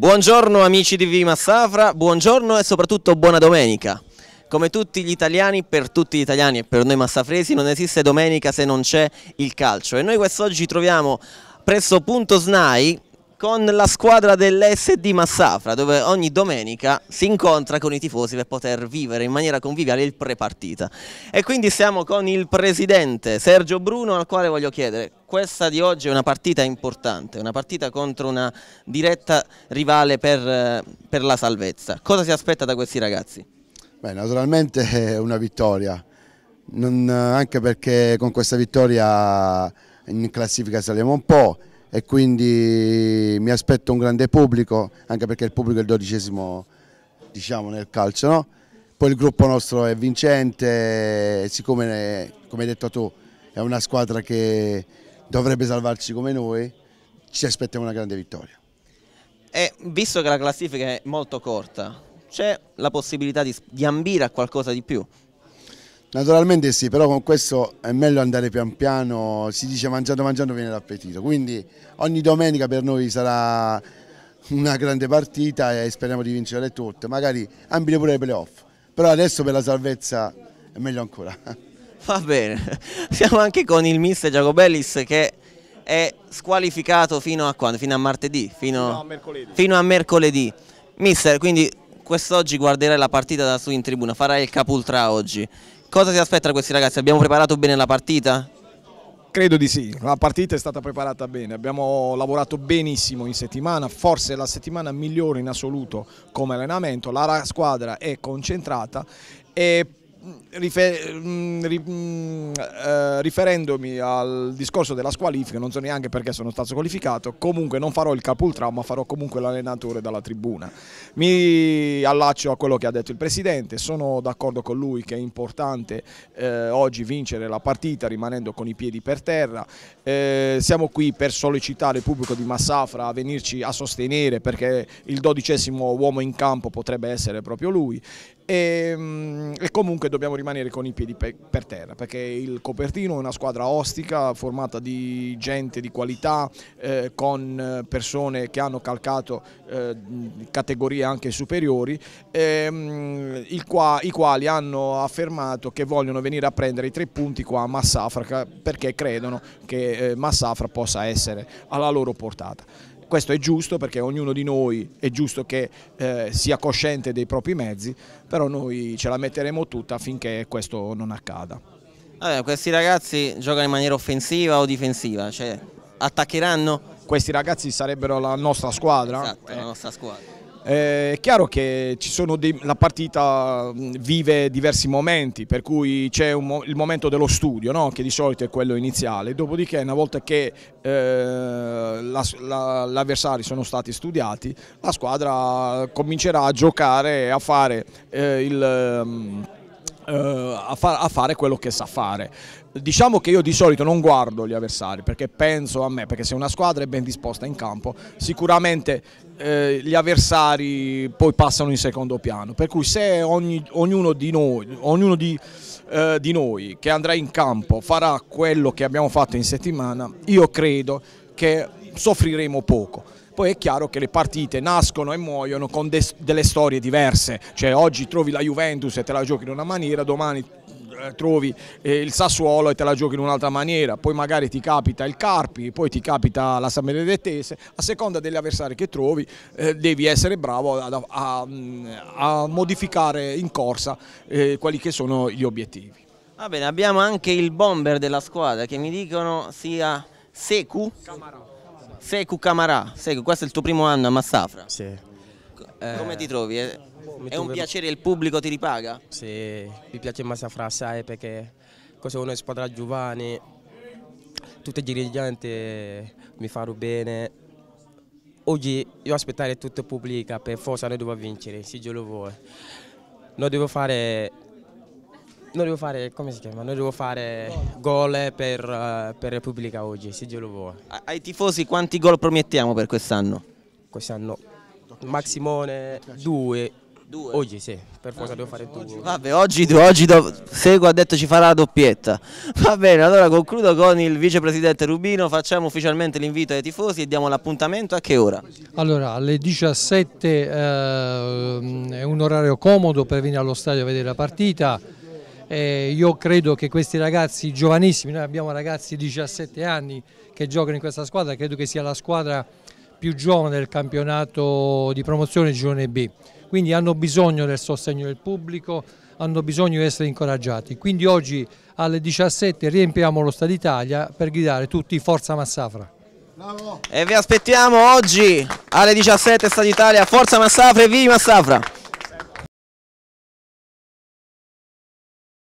Buongiorno amici di Vima Safra, buongiorno e soprattutto buona domenica. Come tutti gli italiani, per tutti gli italiani e per noi massafresi non esiste domenica se non c'è il calcio e noi quest'oggi ci troviamo presso Punto SNAI con la squadra dell'SD Massafra dove ogni domenica si incontra con i tifosi per poter vivere in maniera conviviale il prepartita e quindi siamo con il presidente Sergio Bruno al quale voglio chiedere questa di oggi è una partita importante, una partita contro una diretta rivale per, eh, per la salvezza, cosa si aspetta da questi ragazzi? Beh, naturalmente è una vittoria, non, eh, anche perché con questa vittoria in classifica saliamo un po', e quindi mi aspetto un grande pubblico, anche perché il pubblico è il dodicesimo diciamo, nel calcio. No? Poi il gruppo nostro è vincente, siccome come hai detto tu è una squadra che dovrebbe salvarci come noi, ci aspettiamo una grande vittoria. E visto che la classifica è molto corta, c'è la possibilità di, di ambire a qualcosa di più? Naturalmente sì, però con questo è meglio andare pian piano, si dice mangiando mangiando viene l'appetito, quindi ogni domenica per noi sarà una grande partita e speriamo di vincere tutte, magari ambire pure i playoff, però adesso per la salvezza è meglio ancora. Va bene, siamo anche con il mister Giacobellis che è squalificato fino a quando? Fino a martedì? Fino, no, a mercoledì. Fino a mercoledì. Mister, quindi quest'oggi guarderai la partita da su in tribuna, farai il capultra oggi. Cosa si aspetta da questi ragazzi? Abbiamo preparato bene la partita? Credo di sì, la partita è stata preparata bene, abbiamo lavorato benissimo in settimana, forse la settimana migliore in assoluto come allenamento, la squadra è concentrata e Mm, Rifer mm, mm, eh, riferendomi al discorso della squalifica, non so neanche perché sono stato squalificato, comunque non farò il capultrao ma farò comunque l'allenatore dalla tribuna. Mi allaccio a quello che ha detto il Presidente, sono d'accordo con lui che è importante eh, oggi vincere la partita rimanendo con i piedi per terra, eh, siamo qui per sollecitare il pubblico di Massafra a venirci a sostenere perché il dodicesimo uomo in campo potrebbe essere proprio lui e, ehm, e, comunque dobbiamo rimanere con i piedi per terra perché il Copertino è una squadra ostica formata di gente di qualità eh, con persone che hanno calcato eh, categorie anche superiori ehm, qua, i quali hanno affermato che vogliono venire a prendere i tre punti qua a Massafra perché credono che eh, Massafra possa essere alla loro portata. Questo è giusto perché ognuno di noi è giusto che eh, sia cosciente dei propri mezzi, però noi ce la metteremo tutta affinché questo non accada. Allora, questi ragazzi giocano in maniera offensiva o difensiva? Cioè, attaccheranno? Questi ragazzi sarebbero la nostra squadra. Esatto, eh. la nostra squadra eh, è chiaro che dei, la partita mm, vive diversi momenti, per cui c'è mo, il momento dello studio, no? che di solito è quello iniziale, dopodiché una volta che eh, l'avversario la, sono stati studiati, la squadra comincerà a giocare e a fare eh, il... Mm, eh, a, fa- a fare quello che sa fare. Diciamo che io di solito non guardo gli avversari perché penso a me, perché se una squadra è ben disposta in campo sicuramente eh, gli avversari poi passano in secondo piano, per cui se ogni, ognuno di noi, ognuno di, eh, di noi che andrà in campo farà quello che abbiamo fatto in settimana, io credo che soffriremo poco poi è chiaro che le partite nascono e muoiono con de delle storie diverse, cioè oggi trovi la Juventus e te la giochi in una maniera, domani eh, trovi eh, il Sassuolo e te la giochi in un'altra maniera, poi magari ti capita il Carpi, poi ti capita la San Benedettese, a seconda degli avversari che trovi eh, devi essere bravo a, a, mm, a modificare in corsa eh, quelli che sono gli obiettivi. Va bene, abbiamo anche il bomber della squadra che mi dicono sia Secu. Camara. Seku Camarà, Seku, questo è il tuo primo anno a Massafra. Sì. Eh, Come ti eh, trovi? È, è un piacere, il pubblico ti ripaga? Sì, mi piace Massafra assai perché cosa uno squadra giovane, tutti i dirigenti mi fanno bene. Oggi io aspettare tutto il pubblico, per forza noi dobbiamo vincere, se Dio lo vuole. Noi dobbiamo fare non devo fare, come si chiama? Non devo fare gol per, eh, per Repubblica oggi, se Dio lo vuole. Ai tifosi quanti gol promettiamo per quest'anno? Quest'anno Maximone 2. Due. Oggi sì, per forza ah, devo fare oggi. due. Vabbè, oggi oggi do... Sego ha detto ci farà la doppietta. Va bene, allora concludo con il vicepresidente Rubino, facciamo ufficialmente l'invito ai tifosi e diamo l'appuntamento a che ora? Allora, alle 17 eh, è un orario comodo per venire allo stadio a vedere la partita. Eh, io credo che questi ragazzi giovanissimi, noi abbiamo ragazzi di 17 anni che giocano in questa squadra, credo che sia la squadra più giovane del campionato di promozione Girone B, quindi hanno bisogno del sostegno del pubblico, hanno bisogno di essere incoraggiati. Quindi oggi alle 17 riempiamo lo Stadio Italia per gridare tutti Forza Massafra. Bravo. E vi aspettiamo oggi alle 17 Stadio Italia, Forza Massafra e Vivi Massafra!